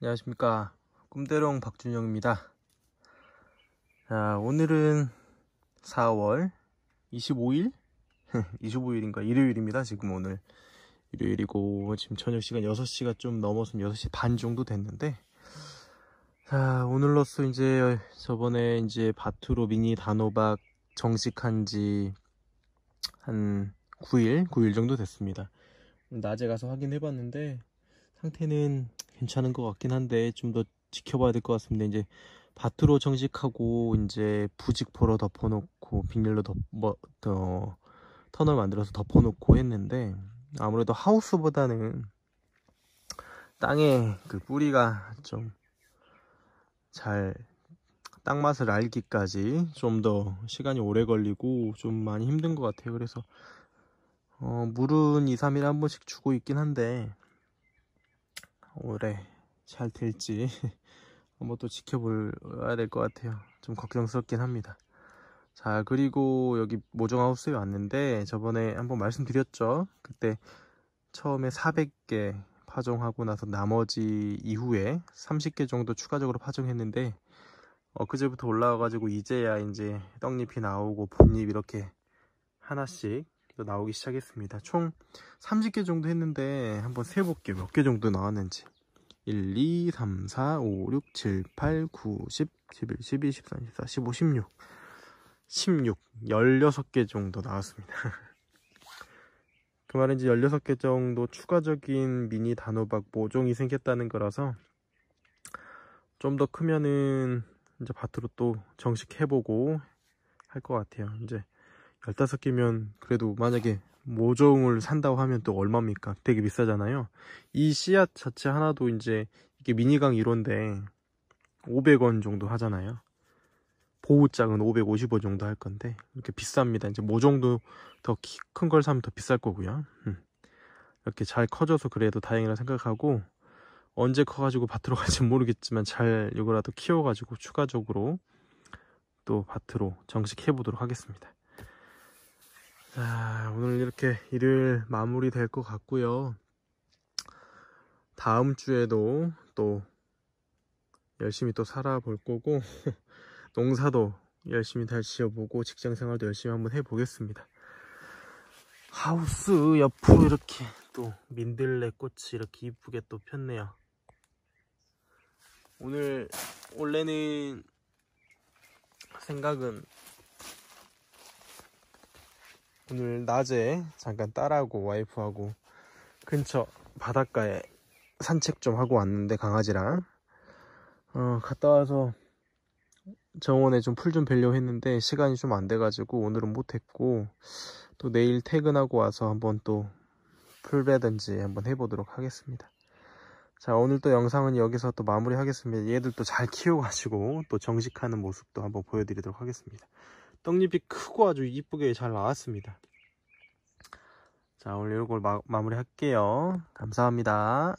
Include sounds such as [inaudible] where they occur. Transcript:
안녕하십니까 꿈대롱 박준영입니다 자, 아, 오늘은 4월 25일? 25일인가 일요일입니다 지금 오늘 일요일이고 지금 저녁시간 6시가 좀넘어서 6시 반 정도 됐는데 자 아, 오늘로써 이제 저번에 이제 바투로 미니 단호박 정식한 지 한 9일? 9일 정도 됐습니다 낮에 가서 확인해 봤는데 상태는 괜찮은 것 같긴 한데 좀 더 지켜봐야 될 것 같습니다. 이제 밭으로 정식하고 이제 부직포로 덮어놓고 비닐로 덮어 어, 터널 만들어서 덮어놓고 했는데 아무래도 하우스보다는 땅에 그 뿌리가 좀 잘땅 맛을 알기까지 좀 더 시간이 오래 걸리고 좀 많이 힘든 것 같아요. 그래서 어, 물은 2, 3일에 한 번씩 주고 있긴 한데 올해 잘 될지 [laughs] 한번 또 지켜봐야 될것 같아요 좀 걱정스럽긴 합니다 자 그리고 여기 모종하우스에 왔는데 저번에 한번 말씀드렸죠 그때 처음에 400개 파종하고 나서 나머지 이후에 30개 정도 추가적으로 파종했는데 엊그제부터 어, 올라와가지고 이제야 이제 떡잎이 나오고 분잎 이렇게 하나씩 나오기 시작했습니다. 총 30개 정도 했는데 한번 세볼게요. 몇 개 정도 나왔는지. 1, 2, 3, 4, 5, 6, 7, 8, 9, 10, 11, 12, 13, 14, 15, 16. 16, 16개 정도 나왔습니다. [laughs] 그 말인지 16개 정도 추가적인 미니 단호박 모종이 생겼다는 거라서 좀 더 크면은 이제 밭으로 또 정식 해보고 할 것 같아요. 이제 15개면 그래도 만약에 모종을 산다고 하면 또 얼마입니까? 되게 비싸잖아요. 이 씨앗 자체 하나도 이제 이게 미니강 1호인데 500원 정도 하잖아요. 보호장은 550원 정도 할 건데 이렇게 비쌉니다. 이제 모종도 더 큰 걸 사면 더 비쌀 거고요. 음. 이렇게 잘 커져서 그래도 다행이라 생각하고 언제 커가지고 밭으로 갈지 모르겠지만 잘 이거라도 키워가지고 추가적으로 또 밭으로 정식해보도록 하겠습니다. 자, 아, 오늘 이렇게 일요일 마무리 될 것 같고요. 다음 주에도 또 열심히 또 살아볼 거고, [laughs] 농사도 열심히 다 지어보고, 직장 생활도 열심히 한번 해보겠습니다. 하우스 옆으로 이렇게 또 민들레 꽃이 이렇게 이쁘게 또 폈네요. 오늘 원래는 생각은 오늘 낮에 잠깐 딸하고 와이프하고 근처 바닷가에 산책 좀 하고 왔는데 강아지랑 어, 갔다 와서 정원에 좀 풀좀 벨려 했는데 시간이 좀 안 돼가지고 오늘은 못했고 또 내일 퇴근하고 와서 한번 또 풀배든지 한번 해보도록 하겠습니다. 자 오늘 또 영상은 여기서 또 마무리하겠습니다. 얘들 또 잘 키워가지고 또 정식하는 모습도 한번 보여드리도록 하겠습니다. 떡잎이 크고 아주 이쁘게 잘 나왔습니다 자 오늘 이걸 마, 마무리 할게요 감사합니다